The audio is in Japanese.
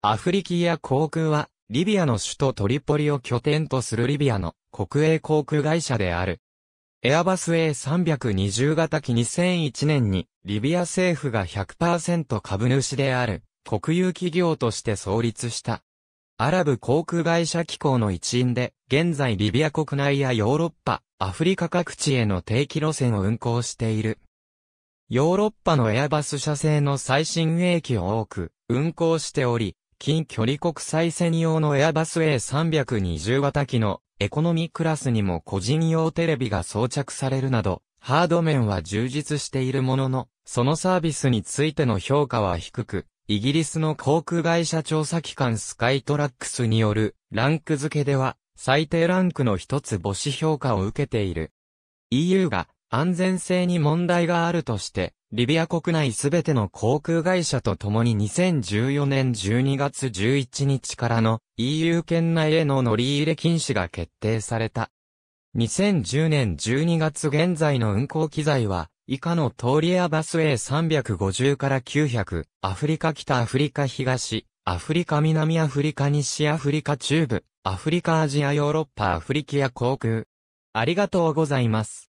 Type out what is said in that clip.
アフリキア航空は、リビアの首都トリポリを拠点とするリビアの国営航空会社である。エアバス A320 型機2001年に、リビア政府が100%株主である、国有企業として創立した。アラブ航空会社機構の一員で、現在リビア国内やヨーロッパ、アフリカ各地への定期路線を運航している。ヨーロッパのエアバス社製の最新鋭機を多く運航しており、近距離国際専用のエアバス A320 型機のエコノミークラスにも個人用テレビが装着されるなど、ハード面は充実しているものの、そのサービスについての評価は低く、イギリスの航空会社調査機関スカイトラックスによるランク付けでは最低ランクの一つ母子評価を受けている。EU が安全性に問題があるとして、リビア国内すべての航空会社と共に2014年12月11日からの EU 圏内への乗り入れ禁止が決定された。2010年12月現在の運行機材は、以下の通りアバス A350 から900、アフリカ北アフリカ東、アフリカ南アフリカ西アフリカ中部、アフリカアジアヨーロッパアフリキア航空。ありがとうございます。